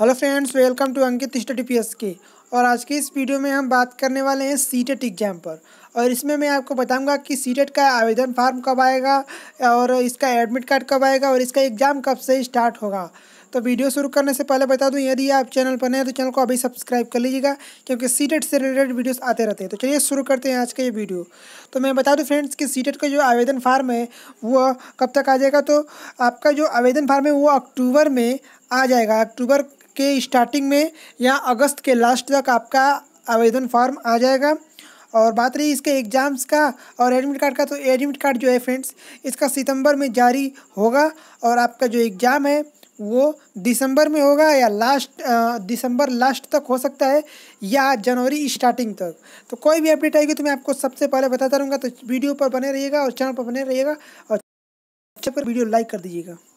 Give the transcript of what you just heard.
hello friends welcome to Ankit study P S K और आज के इस वीडियो में हम बात करने वाले हैं सी टेट e एग्जाम पर और इसमें मैं आपको बताऊंगा कि सी टेट e का आवेदन फार्म कब आएगा और इसका एडमिट कार्ड कब आएगा और इसका एग्ज़ाम कब से स्टार्ट होगा तो वीडियो शुरू करने से पहले बता दूं यदि आप चैनल पर नए हैं तो चैनल को अभी सब्सक्राइब कर लीजिएगा क्योंकि सी e से रिलेटेड वीडियोस आते रहते हैं तो चलिए शुरू करते हैं आज का ये वीडियो तो मैं बता दूं फ्रेंड्स कि सी टेट का जो आवेदन फार्म है वो कब तक आ जाएगा तो आपका जो आवेदन फार्म है वो अक्टूबर में आ जाएगा अक्टूबर के स्टार्टिंग में या अगस्त के लास्ट तक आपका आवेदन फॉर्म आ जाएगा और बात रही इसके एग्ज़ाम्स का और एडमिट कार्ड का तो एडमिट कार्ड जो है फ्रेंड्स इसका सितंबर में जारी होगा और आपका जो एग्ज़ाम है वो दिसंबर में होगा या लास्ट दिसंबर लास्ट तक हो सकता है या जनवरी स्टार्टिंग तक तो कोई भी अपडेट आएगी तो मैं आपको सबसे पहले बताता रहूँगा तो वीडियो पर बने रहिएगा और चैनल पर बने रहिएगा और अच्छे पर वीडियो लाइक कर दीजिएगा